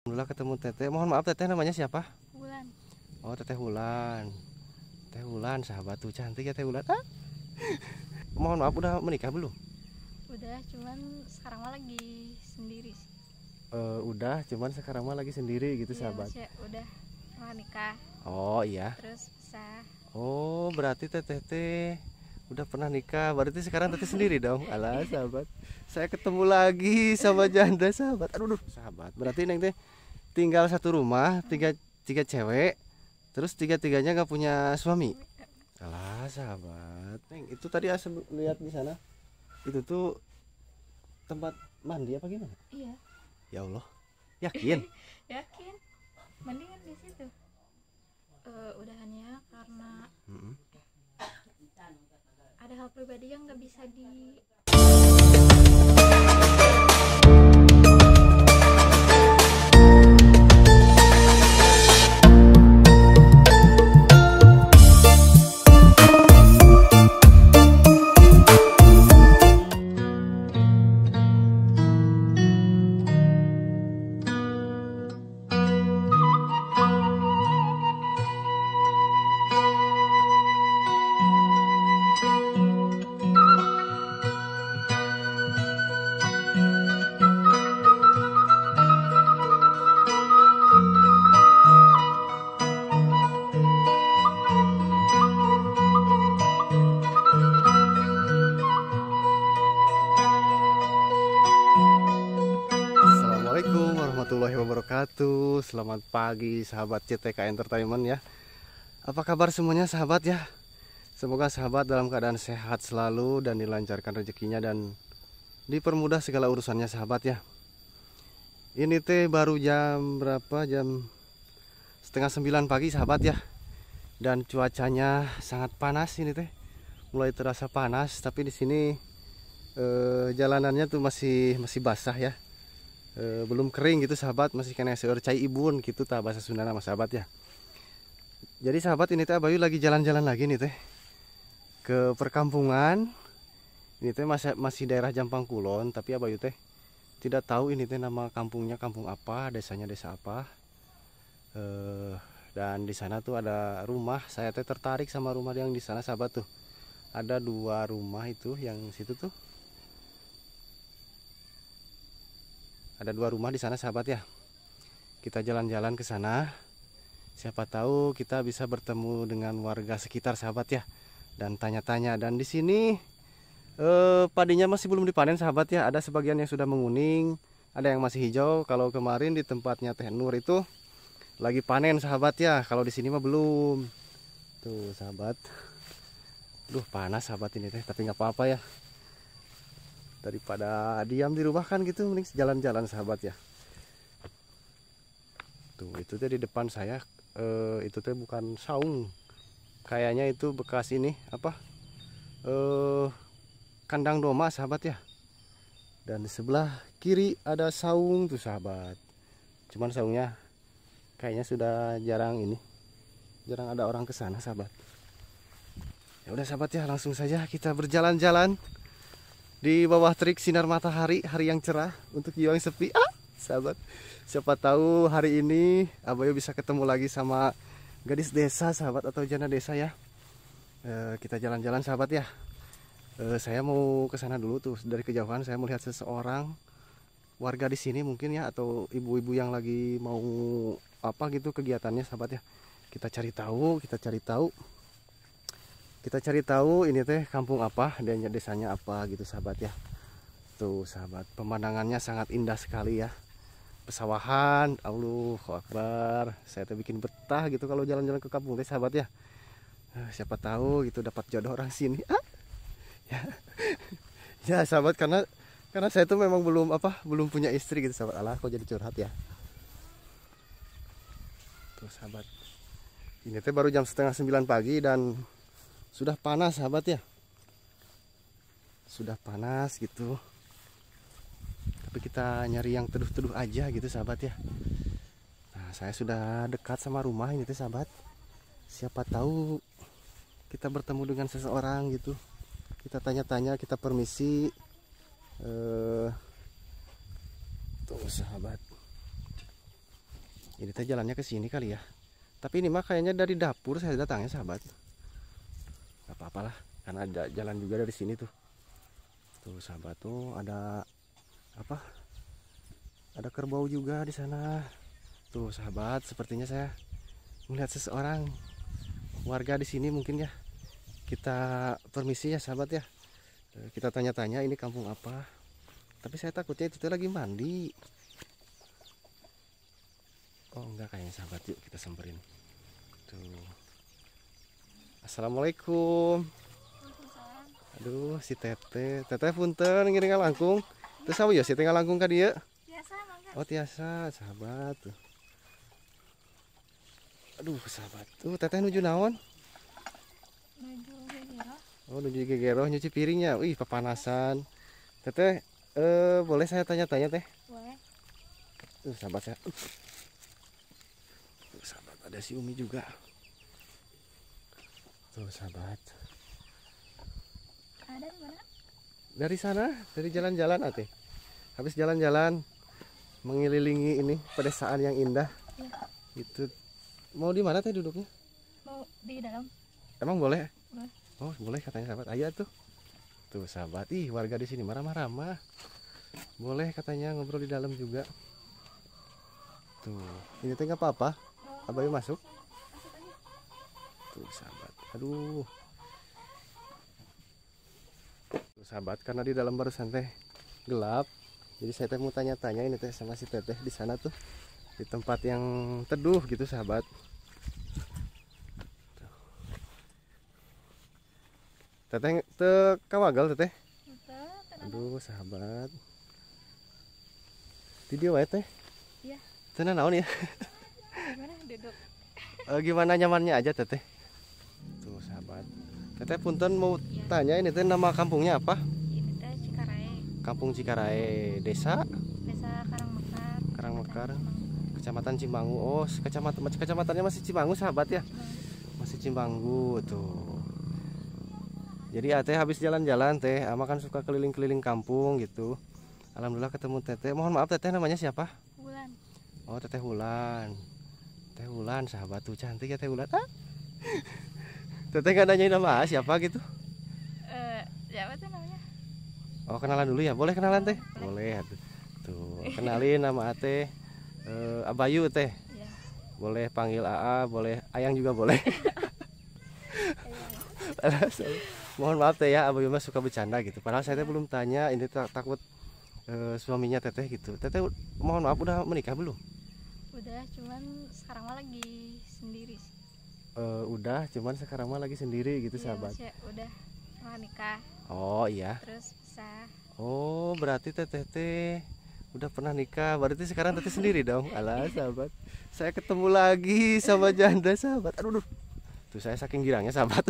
Alhamdulillah ketemu Teteh. Mohon maaf Teteh namanya siapa? Wulan. Oh Teteh Wulan. Teteh Wulan sahabat tuh cantik ya Teteh Wulan. Ah? Mohon maaf udah menikah belum? Udah, cuman sekarang mah lagi sendiri sih. Uh, udah, cuman sekarang mah lagi sendiri gitu iya, sahabat. Iya, udah mau nikah. Oh iya. Terus pisah. Oh berarti Teteh teh udah pernah nikah berarti sekarang tadi sendiri dong ala sahabat saya ketemu lagi sama janda sahabat aduh, aduh sahabat berarti neng teh tinggal satu rumah tiga tiga cewek terus tiga tiganya nggak punya suami alah sahabat neng itu tadi asal lihat di sana itu tuh tempat mandi apa gimana iya ya allah yakin yakin mendingan di situ uh, udahannya karena mm -hmm ada hal pribadi yang nggak bisa di pagi sahabat CTK Entertainment ya Apa kabar semuanya sahabat ya Semoga sahabat dalam keadaan sehat selalu dan dilancarkan rezekinya dan dipermudah segala urusannya sahabat ya Ini teh baru jam berapa jam setengah sembilan pagi sahabat ya Dan cuacanya sangat panas ini teh Mulai terasa panas tapi di sini eh, jalanannya tuh masih masih basah ya e, belum kering gitu sahabat masih kena seur cai ibun gitu tak bahasa Sunda nama sahabat ya jadi sahabat ini teh Bayu lagi jalan-jalan lagi nih teh ke perkampungan ini teh masih masih daerah Jampang Kulon tapi Abayu teh tidak tahu ini teh nama kampungnya kampung apa desanya desa apa e, dan di sana tuh ada rumah saya teh tertarik sama rumah yang di sana sahabat tuh ada dua rumah itu yang situ tuh ada dua rumah di sana sahabat ya kita jalan-jalan ke sana siapa tahu kita bisa bertemu dengan warga sekitar sahabat ya dan tanya-tanya dan di sini eh, padinya masih belum dipanen sahabat ya ada sebagian yang sudah menguning ada yang masih hijau kalau kemarin di tempatnya Teh Nur itu lagi panen sahabat ya kalau di sini mah belum tuh sahabat duh panas sahabat ini teh tapi nggak apa-apa ya daripada diam di rumah kan gitu mending jalan-jalan sahabat ya tuh itu tadi depan saya e, itu tuh bukan saung kayaknya itu bekas ini apa eh, kandang doma sahabat ya dan di sebelah kiri ada saung tuh sahabat cuman saungnya kayaknya sudah jarang ini jarang ada orang kesana sahabat ya udah sahabat ya langsung saja kita berjalan-jalan di bawah terik sinar matahari hari yang cerah untuk jiwa yang sepi ah sahabat siapa tahu hari ini Abayo bisa ketemu lagi sama gadis desa sahabat atau jana desa ya e, kita jalan-jalan sahabat ya e, saya mau ke sana dulu tuh dari kejauhan saya melihat seseorang warga di sini mungkin ya atau ibu-ibu yang lagi mau apa gitu kegiatannya sahabat ya kita cari tahu kita cari tahu kita cari tahu ini teh kampung apa dan desanya apa gitu sahabat ya tuh sahabat pemandangannya sangat indah sekali ya pesawahan Allah Akbar saya tuh bikin betah gitu kalau jalan-jalan ke kampung teh sahabat ya ah, siapa tahu gitu dapat jodoh orang sini ah. ya ya sahabat karena karena saya tuh memang belum apa belum punya istri gitu sahabat Allah kok jadi curhat ya tuh sahabat ini teh baru jam setengah sembilan pagi dan sudah panas sahabat ya sudah panas gitu tapi kita nyari yang teduh-teduh aja gitu sahabat ya nah saya sudah dekat sama rumah ini tuh sahabat siapa tahu kita bertemu dengan seseorang gitu kita tanya-tanya kita permisi eh tuh sahabat ini teh jalannya ke sini kali ya tapi ini mah kayaknya dari dapur saya datangnya sahabat nggak apa-apalah karena ada jalan juga dari sini tuh tuh sahabat tuh ada apa ada kerbau juga di sana tuh sahabat sepertinya saya melihat seseorang warga di sini mungkin ya kita permisi ya sahabat ya eh, kita tanya-tanya ini kampung apa tapi saya takutnya itu lagi mandi oh enggak kayaknya sahabat yuk kita semperin tuh Assalamualaikum Aduh si Tete Tete punten ngiring langkung Terus apa ya si tengah langkung kadi dia? Oh tiasa sahabat Aduh sahabat tuh Teteh nuju naon Oh nuju gegeroh nyuci piringnya Wih pepanasan Teteh eh, boleh saya tanya-tanya teh Boleh Tuh sahabat saya Tuh sahabat ada si Umi juga Tuh sahabat, ada di mana dari sana dari jalan-jalan ate habis jalan-jalan mengelilingi ini pedesaan yang indah ya. itu mau di mana teh duduknya mau di dalam emang boleh, boleh. oh boleh katanya sahabat ayo tuh tuh sahabat ih warga di sini marah-marah boleh katanya ngobrol di dalam juga tuh ini teh nggak apa-apa oh. abayu masuk tuh sahabat aduh Tuh, sahabat karena di dalam barusan teh gelap jadi saya teh mau tanya-tanya ini teh sama si teteh di sana tuh di tempat yang teduh gitu sahabat teteh te kawagal teteh aduh sahabat video wae ya, teh iya naon ya eh, gimana nyamannya aja teteh Teteh punten mau tanya ini teh nama kampungnya apa? Cikarae. Kampung Cikarae, desa? Desa Karangmekar. Karangmekar. Kecamatan Cimbangu. Oh, kecamatan kecamatannya masih Cimbangu sahabat ya? Masih Cimbangu tuh. Jadi ya, habis jalan-jalan teh, ama kan suka keliling-keliling kampung gitu. Alhamdulillah ketemu teteh. Mohon maaf teteh namanya siapa? Wulan. Oh, teteh Wulan. Teh Wulan sahabat tuh cantik ya teh Wulan. Ah? Teteh gak nanyain nama siapa gitu? Eh, siapa tuh namanya? Oh kenalan dulu ya, boleh kenalan teh? Boleh. boleh. Tuh kenalin nama Ate, eh, Abayu teh. Iya. Boleh panggil AA, boleh Ayang juga boleh. Iya. Mohon maaf teh ya, Abayu mah suka bercanda gitu. Padahal saya teh belum tanya, ini takut eh, suaminya teteh gitu. Teteh mohon maaf udah menikah belum? Udah, cuman sekarang lagi sendiri sih uh, udah cuman sekarang mah lagi sendiri gitu iya, sahabat ya, udah mau nikah oh iya terus pisah oh berarti teteh teh udah pernah nikah berarti sekarang teteh sendiri dong alah sahabat saya ketemu lagi sama janda sahabat aduh, aduh. tuh saya saking girangnya sahabat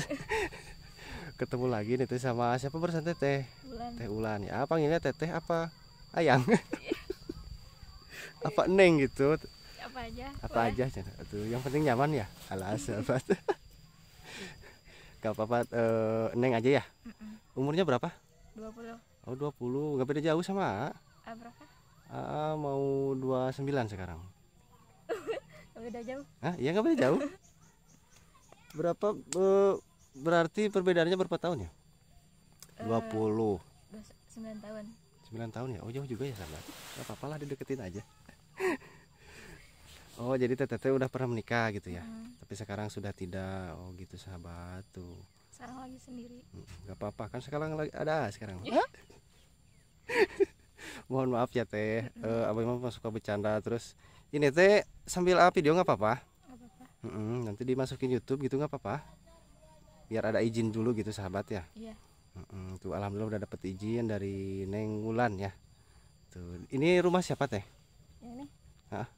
ketemu lagi nih tuh sama siapa bersama teteh ulan. teh ulan ya apa panggilnya teteh apa ayang apa neng gitu apa aja apa boleh. aja itu yang penting nyaman ya alas sahabat gak apa-apa uh, neng aja ya umurnya berapa 20 oh 20 gak beda jauh sama A berapa A mau 29 sekarang gak beda jauh Hah? iya gak beda jauh berapa uh, berarti perbedaannya berapa tahun ya uh, 20 9 tahun 9 tahun ya oh jauh juga ya sama gak apa-apa lah dideketin aja Oh jadi teteh udah pernah menikah gitu ya? Hmm. Tapi sekarang sudah tidak. Oh gitu sahabat tuh. Sekarang lagi sendiri. Gak apa-apa kan sekarang lagi ada sekarang. Iya. Mohon maaf ya teh. Mm Uh, Abang memang suka bercanda terus. Ini teh sambil video nggak apa-apa? Mm -mm, nanti dimasukin YouTube gitu nggak apa-apa. Biar ada izin dulu gitu sahabat ya. Iya. Mm -mm, tuh alhamdulillah udah dapet izin dari Neng Wulan ya. Tuh ini rumah siapa teh? Ini. Hah?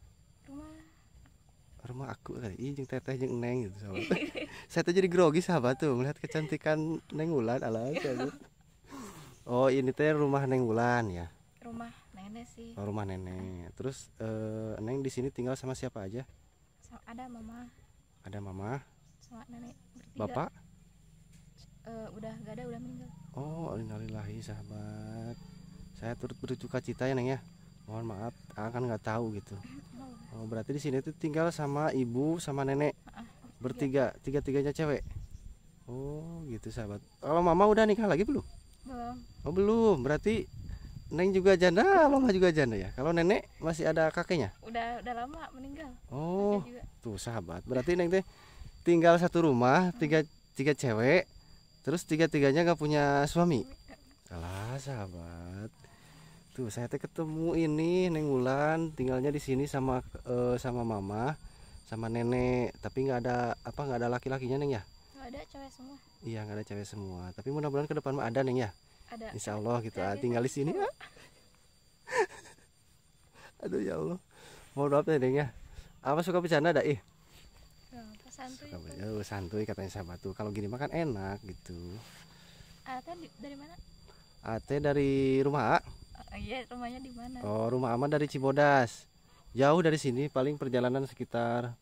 rumah aku kali iya jeng teteh jeng neng gitu sahabat saya tuh jadi grogi sahabat tuh melihat kecantikan neng wulan ala oh ini teh rumah neng wulan ya rumah nenek sih oh, rumah nenek terus uh, neng di sini tinggal sama siapa aja so, ada mama ada mama sama nenek bertiga. bapak uh, udah gak ada udah meninggal oh alhamdulillah sahabat saya turut berduka cita ya neng ya mohon maaf akan nggak tahu gitu oh, berarti di sini tuh tinggal sama ibu sama nenek bertiga tiga tiganya cewek oh gitu sahabat kalau mama udah nikah lagi belum belum oh belum berarti Neng juga janda, ah, mama juga janda ya. Kalau nenek masih ada kakeknya? Udah udah lama meninggal. Oh, tuh sahabat. Berarti Neng teh tinggal satu rumah, tiga tiga cewek, terus tiga tiganya nggak punya suami. Alah sahabat tuh saya teh ketemu ini neng Wulan tinggalnya di sini sama uh, sama mama sama nenek tapi nggak ada apa nggak ada laki-lakinya neng ya nggak ada cewek semua iya nggak ada cewek semua tapi mudah-mudahan ke depan mah ada neng ya ada Insya Allah gitu Ah, tinggal di sini Ya. aduh ya Allah mau doa ya neng ya apa suka bercanda dah ih ya, santuy suka, itu. Oh, santuy katanya sahabat tuh kalau gini makan enak gitu Ate dari mana Ate dari rumah A. Oh iya, rumahnya di mana? Oh, rumah aman dari Cibodas. Jauh dari sini, paling perjalanan sekitar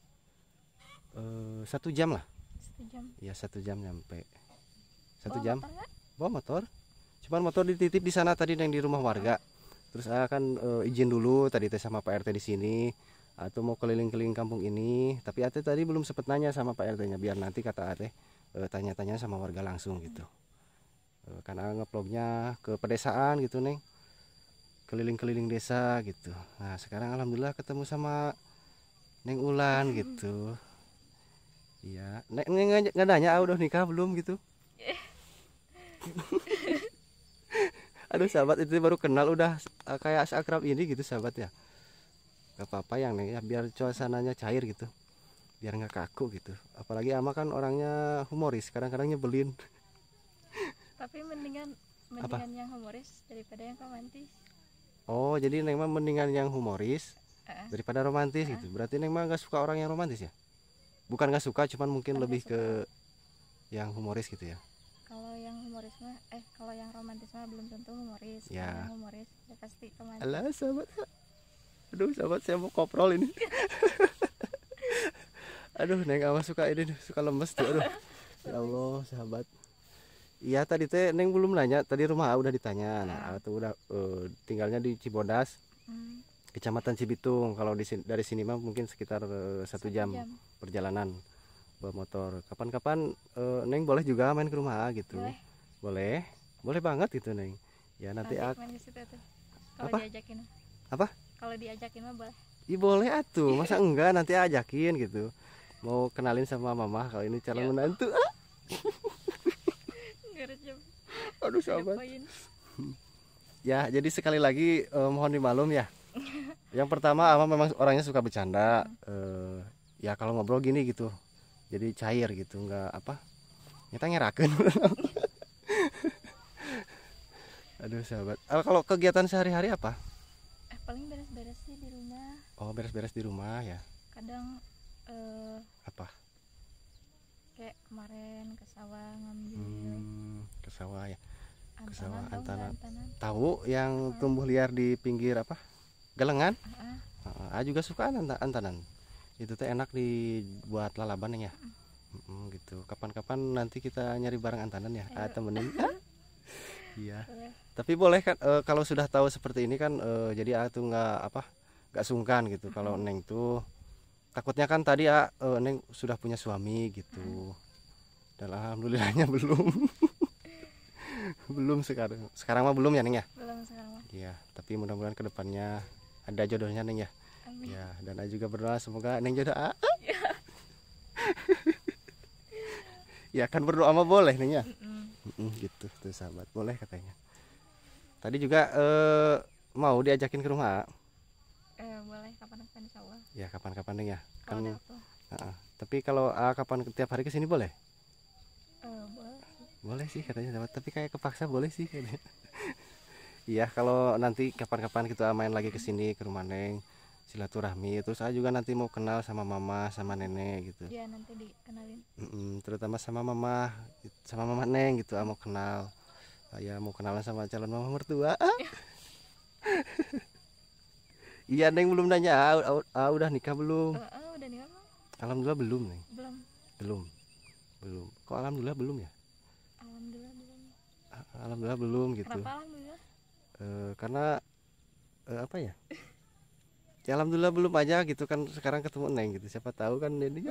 uh, satu jam lah. Satu jam. Iya, satu jam nyampe. Satu Bawa jam. Motor Bawa motor. Cuman motor dititip di sana tadi yang di rumah warga. Terus akan ah, uh, eh, izin dulu tadi teh sama Pak RT di sini atau ah, mau keliling-keliling kampung ini tapi Ate tadi belum sempat nanya sama Pak RT-nya biar nanti kata Ate eh, tanya-tanya sama warga langsung gitu hmm. karena ngevlognya ke pedesaan gitu nih keliling-keliling desa gitu nah sekarang alhamdulillah ketemu sama Neng Ulan hmm. gitu iya Neng Neng nggak nanya ah, udah nikah belum gitu aduh sahabat itu baru kenal udah eh, kayak akrab ini gitu sahabat ya gak apa-apa yang Neng ya biar suasananya cair gitu biar nggak kaku gitu apalagi ama kan orangnya humoris kadang-kadang nyebelin tapi mendingan mendingan Apa? yang humoris daripada yang romantis oh jadi neng mah mendingan yang humoris uh. daripada romantis uh. gitu berarti neng mah nggak suka orang yang romantis ya bukan nggak suka cuman mungkin lebih ke yang humoris gitu ya kalau yang humoris mah eh kalau yang romantis mah belum tentu humoris ya. yang humoris ya pasti romantis Alah, sahabat aduh sahabat saya mau koprol ini aduh neng awas suka ini suka lemes tuh aduh ya Allah sahabat Iya tadi teh neng belum nanya tadi rumah A udah ditanya nah, A tuh udah uh, tinggalnya di Cibodas hmm. kecamatan Cibitung kalau di dari sini mah mungkin sekitar uh, satu jam, jam perjalanan bawa motor kapan-kapan uh, neng boleh juga main ke rumah A gitu boleh boleh, boleh banget gitu neng ya nanti aku apa diajakin. apa kalau diajakin mah boleh Iya boleh atuh masa enggak nanti ajakin gitu mau kenalin sama mama kalau ini calon iya. menantu aduh sahabat ya jadi sekali lagi eh, mohon dimaklum ya yang pertama ama memang orangnya suka bercanda eh, ya kalau ngobrol gini gitu jadi cair gitu nggak apa kita ngerakin aduh sahabat ah, kalau kegiatan sehari-hari apa eh, paling beres-beres sih di rumah oh beres-beres di rumah ya kadang eh, apa kayak kemarin ke sawah ngambil hmm, ke sawah ya ke antanan. antanan. Tahu yang tumbuh liar di pinggir apa? Galengan? uh, ah. juga suka antanan. Itu teh enak dibuat lalaban ya. Mm, gitu. Kapan-kapan nanti kita nyari barang antanan ya, uh, temenin. Ah. Iya. Tapi boleh kan uh, kalau sudah tahu seperti ini kan uh, jadi A tuh nggak apa? nggak sungkan gitu. Kalau Neng tuh takutnya kan tadi A eh, Neng sudah punya suami gitu. Dan alhamdulillahnya belum. belum sekarang sekarang mah belum ya neng ya belum sekarang iya tapi mudah-mudahan kedepannya ada jodohnya neng ya Amin. ya dan aku juga berdoa semoga neng jodoh ah. ah. Iya. ya, kan berdoa mah boleh neng ya mm -mm. Mm -mm, gitu tuh sahabat boleh katanya tadi juga eh, mau diajakin ke rumah ah? eh, boleh kapan-kapan insyaallah ya kapan-kapan neng ya kan, uh -uh. tapi kalau uh, kapan tiap hari kesini boleh uh, boleh boleh sih katanya dapat tapi kayak kepaksa boleh sih katanya iya kalau nanti kapan-kapan kita main lagi ke sini ke rumah neng silaturahmi terus saya juga nanti mau kenal sama mama sama nenek gitu iya nanti dikenalin mm -mm, terutama sama mama sama mama neng gitu ah, mau kenal ya mau kenalan sama calon mama mertua iya neng belum nanya ah, ah, ah udah nikah belum uh, uh, udah nikah alhamdulillah belum neng belum belum belum kok alhamdulillah belum ya alhamdulillah belum gitu Kenapa alhamdulillah? E, karena e, apa ya ya alhamdulillah belum aja gitu kan sekarang ketemu neng gitu siapa tahu kan ini.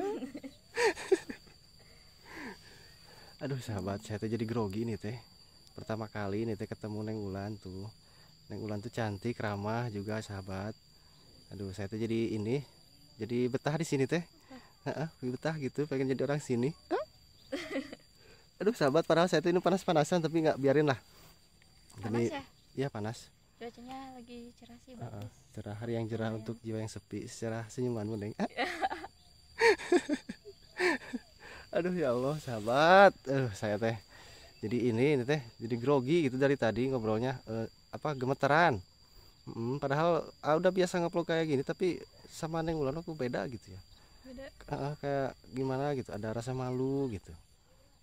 aduh sahabat saya tuh jadi grogi nih teh pertama kali nih teh ketemu neng ulan tuh neng ulan tuh cantik ramah juga sahabat aduh saya tuh jadi ini jadi betah di sini teh betah, betah gitu pengen jadi orang sini aduh sahabat padahal saya tuh ini panas-panasan tapi nggak biarin lah panas Demi, ya iya panas cuacanya lagi cerah sih bagus uh, cerah hari yang cerah iya. untuk jiwa yang sepi cerah senyumanmu neng ah. iya. aduh ya Allah sahabat aduh eh, saya teh jadi ini ini teh jadi grogi gitu dari tadi ngobrolnya uh, apa gemeteran hmm, padahal uh, udah biasa ngobrol kayak gini tapi sama neng ulan aku beda gitu ya beda uh, kayak gimana gitu ada rasa malu gitu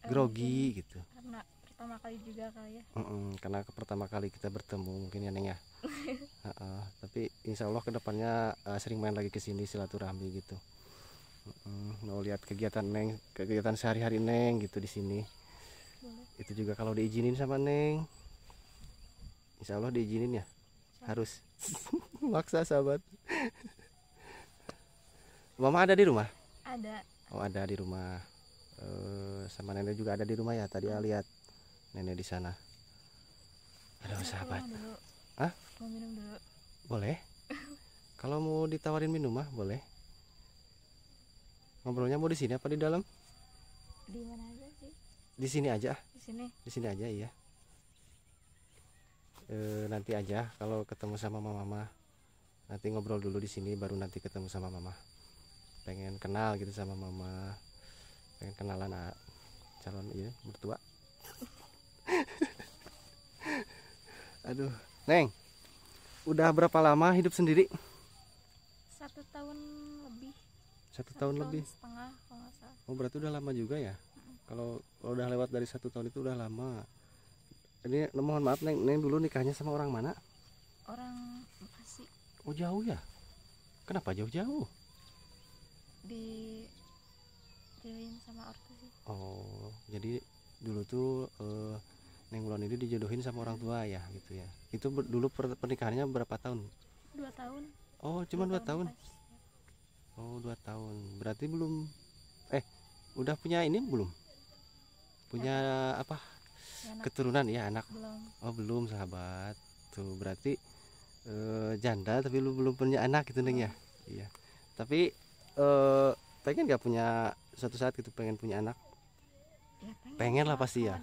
grogi gitu karena pertama kali juga kali ya mm -mm, karena pertama kali kita bertemu mungkin ya neng ya uh -uh, tapi insya Allah kedepannya uh, eh, sering main lagi ke sini silaturahmi gitu mm mau lihat kegiatan neng kegiatan sehari-hari neng gitu di sini Boleh. itu juga kalau diizinin sama neng insya Allah diizinin ya harus maksa sahabat mama ada di rumah ada oh ada di rumah Eh, sama nenek juga ada di rumah ya tadi hmm. lihat nenek di sana halo sahabat ah mau minum dulu boleh kalau mau ditawarin minum mah boleh ngobrolnya mau di sini apa di dalam di mana aja sih di sini aja di sini di sini aja iya e, nanti aja kalau ketemu sama mama-mama nanti ngobrol dulu di sini baru nanti ketemu sama mama pengen kenal gitu sama mama pengen kenalan a calon iya mertua aduh neng udah berapa lama hidup sendiri satu tahun lebih satu, satu tahun, tahun lebih setengah kalau oh berarti udah lama juga ya kalau udah lewat dari satu tahun itu udah lama ini mohon maaf neng neng dulu nikahnya sama orang mana orang masih oh jauh ya kenapa jauh-jauh di dijodohin sama ortu sih oh jadi dulu tuh uh, Neng Wulan ini dijodohin sama orang tua ya gitu ya itu ber dulu per pernikahannya berapa tahun dua tahun oh cuma dua, dua tahun, tahun. Iya. oh dua tahun berarti belum eh udah punya ini belum punya ya. apa ya, keturunan ya anak belum. oh belum sahabat tuh berarti uh, janda tapi lu belum punya anak gitu belum. neng ya iya tapi uh, pengen gak punya suatu saat gitu pengen punya anak ya, pengen, pengen lah pasti ya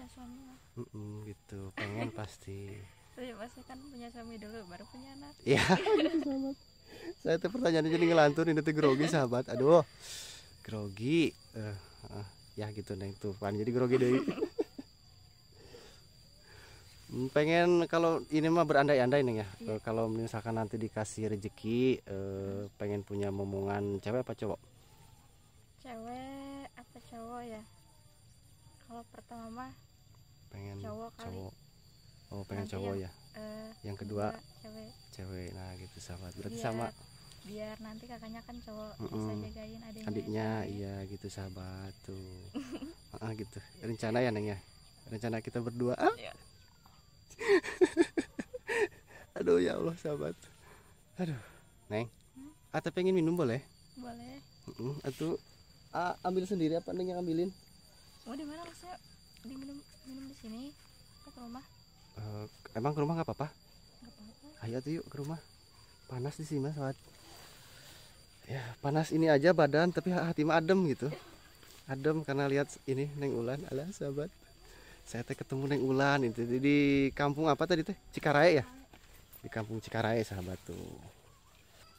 mm -mm, gitu pengen pasti pasti kan punya suami dulu baru punya anak ya saya tuh pertanyaannya jadi ngelantur ini tuh grogi sahabat aduh grogi uh, uh, ya gitu neng tuh pan jadi grogi deh hmm, pengen kalau ini mah berandai-andai neng ya, ya. Uh, kalau misalkan nanti dikasih rezeki uh, pengen punya momongan cewek apa cowok cewek pertama mah pengen cowok, kali. cowok. oh pengen Nanti cowok yang, ya uh, yang kedua cewek cewek nah gitu sahabat berarti biar, sama biar nanti kakaknya kan cowok mm -mm. bisa jagain adiknya adiknya ya. iya gitu sahabat tuh ah gitu rencana ya neng ya rencana kita berdua ah? ya. aduh ya allah sahabat aduh neng hmm? atau pengen minum boleh boleh mm -mm. atau ah, ambil sendiri apa neng yang ambilin oh di mana maksudnya diminum minum di sini ke rumah uh, emang ke rumah nggak apa-apa apa-apa. ayo tuh yuk ke rumah panas di sini mas sobat ya panas ini aja badan tapi hati mah adem gitu adem karena lihat ini neng ulan ala sahabat saya teh ketemu neng ulan itu di kampung apa tadi teh Cikarai ya di kampung Cikarai sahabat tuh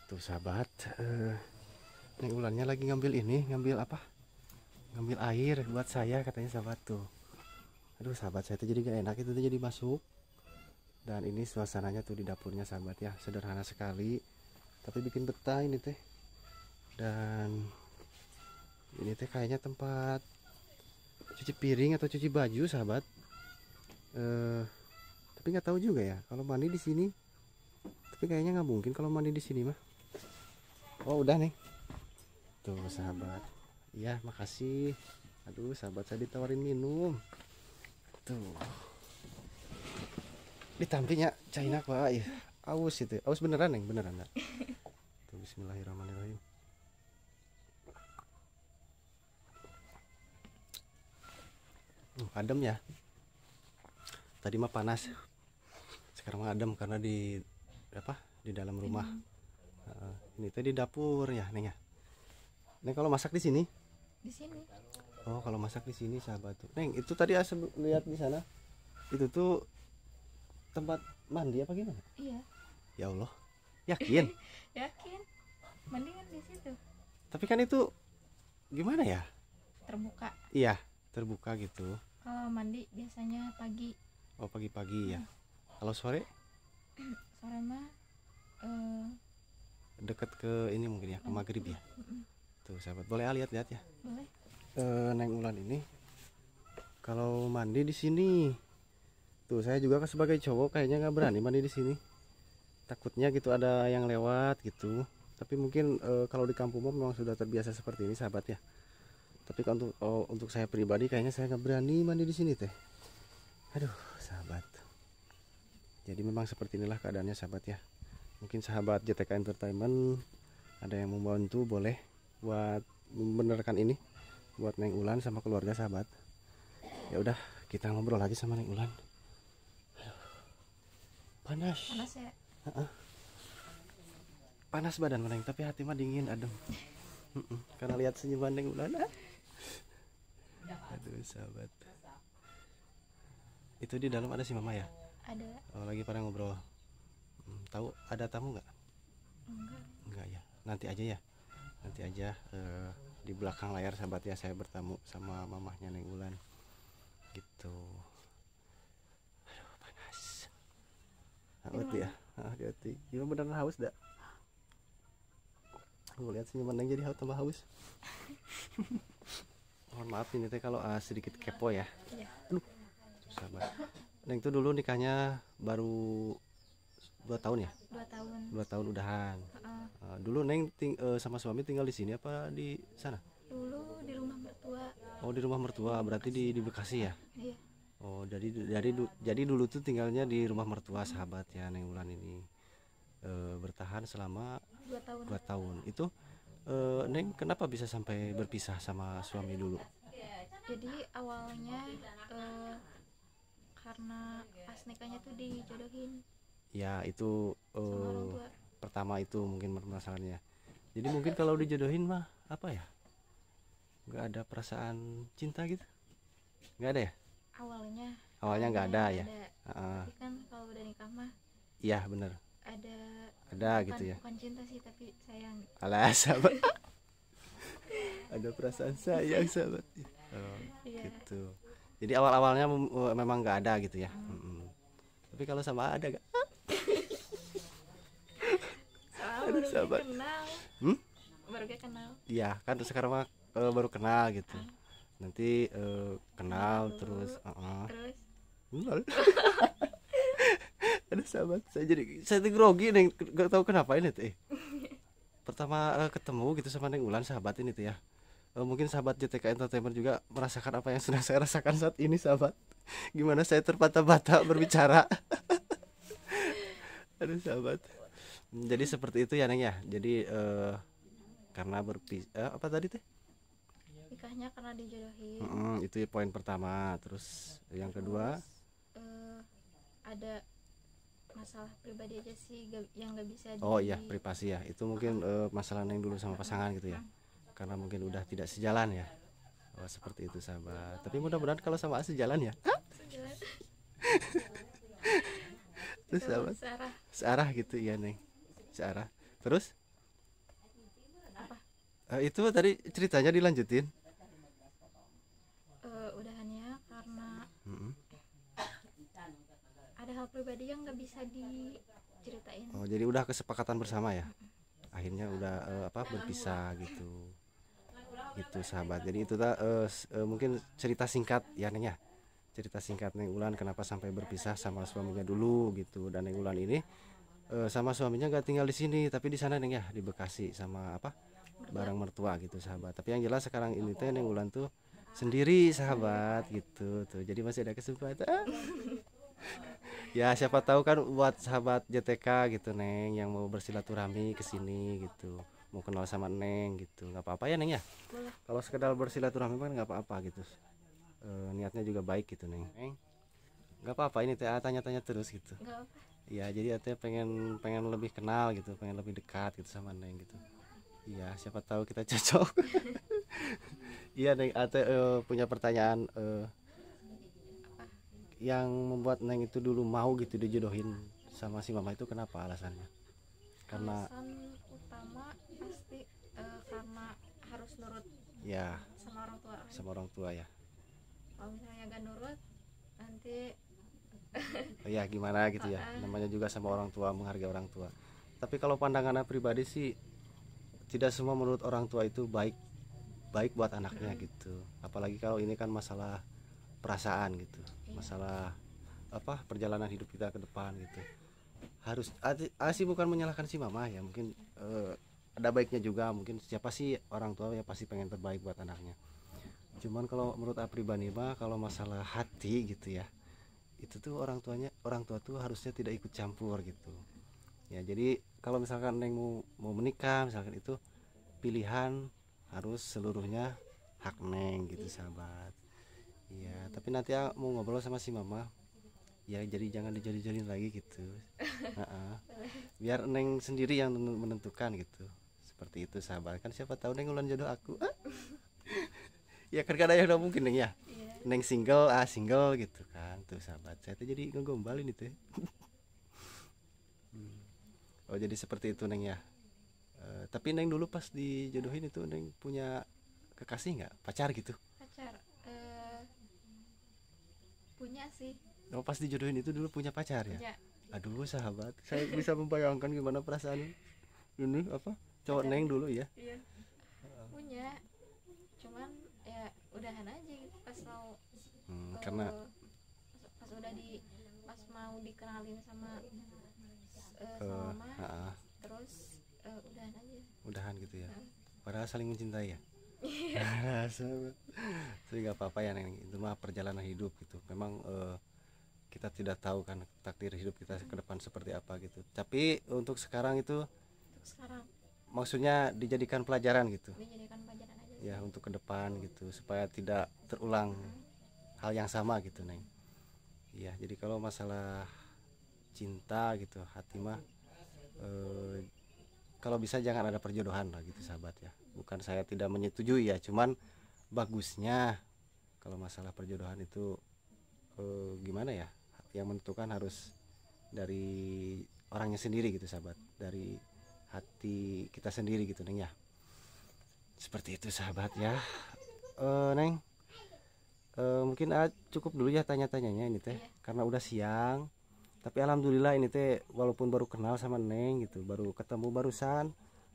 tuh sahabat uh, neng ulannya lagi ngambil ini ngambil apa ngambil air buat saya katanya sahabat tuh aduh sahabat saya tuh jadi gak enak itu tuh jadi masuk dan ini suasananya tuh di dapurnya sahabat ya sederhana sekali tapi bikin betah ini teh dan ini teh kayaknya tempat cuci piring atau cuci baju sahabat eh, tapi nggak tahu juga ya kalau mandi di sini tapi kayaknya nggak mungkin kalau mandi di sini mah oh udah nih tuh sahabat Iya, makasih. Aduh, sahabat saya ditawarin minum. Tuh. Ditampinya China Pak. Ya. Aus itu. Aus beneran, Neng, beneran enggak? Tuh, bismillahirrahmanirrahim. adem ya. Tadi mah panas. Sekarang mah adem karena di apa? Di dalam rumah. ini tadi dapur ya, Neng ya. Neng kalau masak di sini di sini oh kalau masak di sini sahabat tuh neng itu tadi asal lihat di sana itu tuh tempat mandi apa gimana iya ya allah yakin yakin mendingan di situ tapi kan itu gimana ya terbuka iya terbuka gitu kalau mandi biasanya pagi oh pagi-pagi ya? hmm. ya kalau sore sore mah uh, deket ke ini mungkin ya ke maghrib ya Tuh gitu, sahabat, boleh ah, lihat-lihat ya. Boleh. E, eh, Neng Ulan ini kalau mandi di sini. Tuh saya juga kan sebagai cowok kayaknya nggak berani mandi di sini. Takutnya gitu ada yang lewat gitu. Tapi mungkin e, kalau di kampung memang sudah terbiasa seperti ini sahabat ya. Tapi untuk oh, untuk saya pribadi kayaknya saya nggak berani mandi di sini teh. Aduh sahabat. Jadi memang seperti inilah keadaannya sahabat ya. Mungkin sahabat JTK Entertainment ada yang membantu boleh buat membenarkan ini buat Neng Ulan sama keluarga sahabat ya udah kita ngobrol lagi sama Neng Ulan panas panas ya uh -uh. panas badan Neng tapi hati mah dingin adem karena lihat senyuman Neng Ulan ah. aduh sahabat itu di dalam ada si mama ya ada oh, lagi pada ngobrol hmm, tahu ada tamu nggak enggak enggak ya nanti aja ya nanti aja uh, di belakang layar sahabat ya saya bertemu sama mamahnya Neng Ulan gitu aduh panas haus ya hati hati gimana ya? ah, beneran haus nggak lu lihat senyuman Neng jadi haus tambah haus mohon maaf ini teh kalau uh, sedikit kepo ya, ya. aduh susah banget Neng tuh dulu nikahnya baru dua tahun ya dua tahun dua tahun udahan uh, uh, dulu neng ting uh, sama suami tinggal di sini apa di sana dulu di rumah mertua oh di rumah mertua berarti di di bekasi ya iya. oh jadi dari du, jadi dulu tuh tinggalnya di rumah mertua sahabat ya neng bulan ini uh, bertahan selama dua tahun dua tahun itu uh, neng kenapa bisa sampai berpisah sama suami dulu jadi awalnya uh, karena pas nikahnya tuh dijodohin ya itu uh, pertama itu mungkin permasalahannya jadi mungkin kalau dijodohin mah apa ya nggak ada perasaan cinta gitu nggak ada ya awalnya awalnya nggak ada ya ada. Uh, tapi kan kalau udah nikah mah iya benar ada ada bukan, gitu ya bukan cinta sih tapi sayang alah sahabat ada perasaan sayang sahabat oh, iya. yeah. gitu jadi awal awalnya eh, memang nggak ada gitu ya hmm. Hmm. tapi kalau sama ada gak? sahabat kenal. Hmm? baru kenal iya kan terus sekarang mah uh, baru kenal gitu uh. nanti uh, kenal Lalu, terus uh -uh. terus ada sahabat saya jadi saya grogi nih gak tahu kenapa ini tuh eh. pertama uh, ketemu gitu sama neng Ulan sahabat ini tuh ya uh, mungkin sahabat JTK Entertainment juga merasakan apa yang sudah saya rasakan saat ini sahabat gimana saya terbata-bata berbicara aduh sahabat jadi seperti itu ya neng ya jadi uh, karena berpis uh, eh, apa tadi teh nikahnya karena dijodohin mm -hmm, itu poin pertama terus yang kedua terus, uh, ada masalah pribadi aja sih yang nggak bisa oh iya privasi ya itu mungkin uh, masalah neng dulu sama pasangan gitu ya karena mungkin udah tidak sejalan ya oh, seperti itu sahabat tapi mudah-mudahan kalau sama sejalan ya sejalan. terus sahabat searah. searah gitu ya neng searah terus uh, itu tadi ceritanya dilanjutin uh, eh, udahannya karena mm -hmm. ada hal pribadi yang nggak bisa diceritain oh jadi udah kesepakatan bersama ya akhirnya udah uh, apa berpisah gitu gitu sahabat jadi itu uh, uh, mungkin cerita singkat ya neng ya cerita singkat Neng Ulan kenapa sampai berpisah sama suaminya dulu gitu dan Neng Ulan ini uh, sama suaminya nggak tinggal di sini tapi di sana neng ya di Bekasi sama apa barang mertua gitu sahabat tapi yang jelas sekarang ini teh neng Ulan tuh sendiri sahabat gitu tuh jadi masih ada kesempatan ya siapa tahu kan buat sahabat JTK gitu neng yang mau bersilaturahmi ke sini gitu mau kenal sama neng gitu nggak apa-apa ya neng ya kalau sekedar bersilaturahmi kan nggak apa-apa gitu e, niatnya juga baik gitu neng nggak apa-apa ini teh ah, tanya-tanya terus gitu Iya jadi ya teh pengen pengen lebih kenal gitu pengen lebih dekat gitu sama neng gitu iya siapa tahu kita cocok iya neng ate ah, uh, eh, punya pertanyaan uh, yang membuat neng itu dulu mau gitu dijodohin sama si mama itu kenapa alasannya karena alasan utama pasti uh, karena harus nurut ya sama orang tua sama orang tua ya kalau misalnya gak nurut nanti ya gimana gitu ya namanya juga sama orang tua menghargai orang tua tapi kalau pandangan pribadi sih tidak semua menurut orang tua itu baik baik buat anaknya hmm. gitu apalagi kalau ini kan masalah perasaan gitu iya. masalah apa perjalanan hidup kita ke depan gitu harus asi ah, ah, bukan menyalahkan si mama ya mungkin uh, ada baiknya juga mungkin siapa sih orang tua ya pasti pengen terbaik buat anaknya cuman kalau menurut pribadi mah kalau masalah hati gitu ya itu tuh orang tuanya orang tua tuh harusnya tidak ikut campur gitu ya jadi kalau misalkan neng mau mau menikah misalkan itu pilihan harus seluruhnya hak neng gitu iya. sahabat ya tapi nanti aku ya mau ngobrol sama si mama ya jadi jangan dijadi-jadiin lagi gitu uh-uh. biar neng sendiri yang menentukan gitu seperti itu sahabat kan siapa tahu neng ulang jodoh aku ya kan kadang ya mungkin neng ya iya neng single ah single gitu kan tuh sahabat saya tuh jadi ngegombalin itu ya. Hmm. oh jadi seperti itu neng ya uh, tapi neng dulu pas dijodohin itu neng punya kekasih nggak pacar gitu pacar uh, punya sih oh pas dijodohin itu dulu punya pacar ya punya. aduh sahabat saya bisa membayangkan gimana perasaan dulu apa cowok pacar. neng dulu ya iya. punya cuman ya udahan aja gitu, pas mau hmm, eh, karena pas, udah di pas mau dikenalin sama uh, sama mama uh, terus uh, udahan aja udahan gitu ya uh. padahal saling mencintai ya iya. tapi nggak apa-apa ya neng itu mah perjalanan hidup gitu memang uh, kita tidak tahu kan takdir hidup kita ke depan seperti apa gitu tapi untuk sekarang itu sekarang maksudnya dijadikan pelajaran gitu dijadikan pelajaran ya untuk ke depan gitu supaya tidak terulang hal yang sama gitu neng ya jadi kalau masalah cinta gitu hati mah eh, kalau bisa jangan ada perjodohan lah gitu sahabat ya bukan saya tidak menyetujui ya cuman bagusnya kalau masalah perjodohan itu eh, gimana ya yang menentukan harus dari orangnya sendiri gitu sahabat dari hati kita sendiri gitu neng ya seperti itu sahabat ya uh, neng uh, mungkin uh, cukup dulu ya tanya-tanyanya ini teh iya. karena udah siang tapi alhamdulillah ini teh walaupun baru kenal sama neng gitu baru ketemu barusan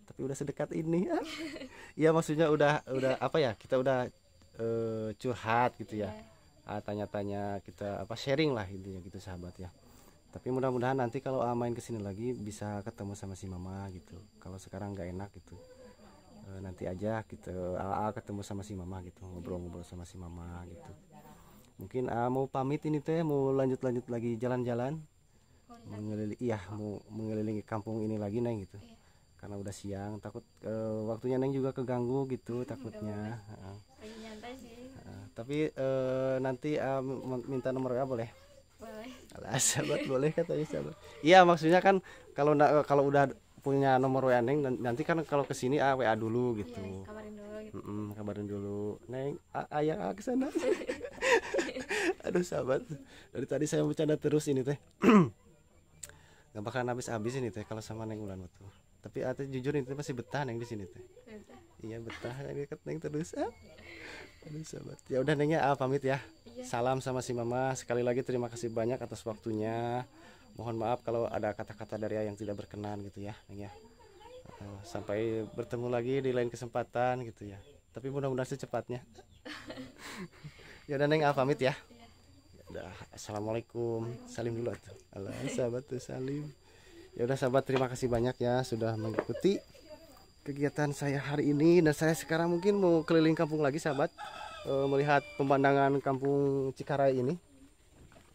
tapi udah sedekat ini ya ya maksudnya udah udah apa ya kita udah uh, curhat gitu ya iya. ah, tanya-tanya kita apa sharing lah intinya gitu sahabat ya tapi mudah-mudahan nanti kalau main kesini lagi bisa ketemu sama si mama gitu kalau sekarang nggak enak gitu Eh, nanti aja gitu AA ketemu sama si mama gitu ngobrol-ngobrol sama si mama gitu mungkin ah, mau pamit ini teh mau lanjut-lanjut lagi jalan-jalan mengelilingi iya mau mengelilingi kampung ini lagi neng gitu karena udah siang takut uh, waktunya neng juga keganggu gitu takutnya uh, tapi uh, nanti uh, minta nomor ya boleh boleh sahabat boleh katanya sahabat iya maksudnya kan kalau kalau udah punya nomor WA Neng nanti kan kalau ke sini ah, WA dulu iya, gitu. Iya, kabarin dulu gitu. Mm -mm, kabarin dulu. Neng, ayah ah, ke sana. Aduh sahabat, dari tadi saya bercanda terus ini teh. Gak bakalan habis-habis ini teh kalau sama Neng Ulan waktu. Tapi ate ah, jujur ini masih betah Neng di sini teh. Iya betah Neng kan deket Neng terus ah. Aduh sahabat. Ya udah Neng ya ah, pamit ya. Iya. Salam sama si Mama. Sekali lagi terima kasih banyak atas waktunya mohon maaf kalau ada kata-kata dari yang tidak berkenan gitu ya ya eh, sampai bertemu lagi di lain kesempatan gitu ya tapi mudah-mudahan secepatnya ya dan Neng alfamit ya, ya Dah, assalamualaikum salim dulu tuh Allah sahabat tuh salim ya udah sahabat terima kasih banyak ya sudah mengikuti kegiatan saya hari ini dan saya sekarang mungkin mau keliling kampung lagi sahabat eh, melihat pemandangan kampung Cikarai ini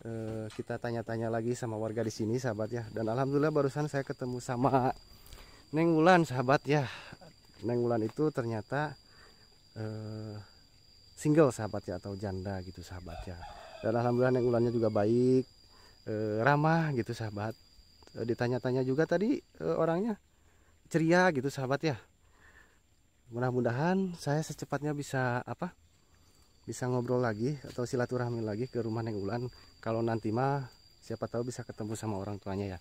eh, kita tanya-tanya lagi sama warga di sini sahabat ya dan alhamdulillah barusan saya ketemu sama Neng Wulan sahabat ya Neng Wulan itu ternyata eh, single sahabat ya atau janda gitu sahabat ya dan alhamdulillah Neng Wulannya juga baik eh, ramah gitu sahabat eh, ditanya-tanya juga tadi eh, orangnya ceria gitu sahabat ya mudah-mudahan saya secepatnya bisa apa bisa ngobrol lagi atau silaturahmi lagi ke rumah Neng Ulan kalau nanti mah siapa tahu bisa ketemu sama orang tuanya ya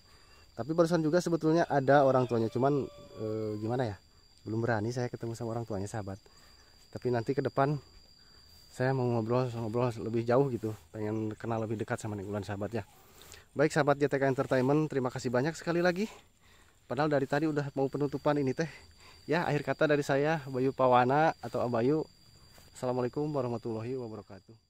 tapi barusan juga sebetulnya ada orang tuanya cuman e, gimana ya belum berani saya ketemu sama orang tuanya sahabat tapi nanti ke depan saya mau ngobrol ngobrol lebih jauh gitu pengen kenal lebih dekat sama ningulan sahabat ya baik sahabat JTK Entertainment terima kasih banyak sekali lagi padahal dari tadi udah mau penutupan ini teh ya akhir kata dari saya Bayu Pawana atau Abayu Assalamualaikum warahmatullahi wabarakatuh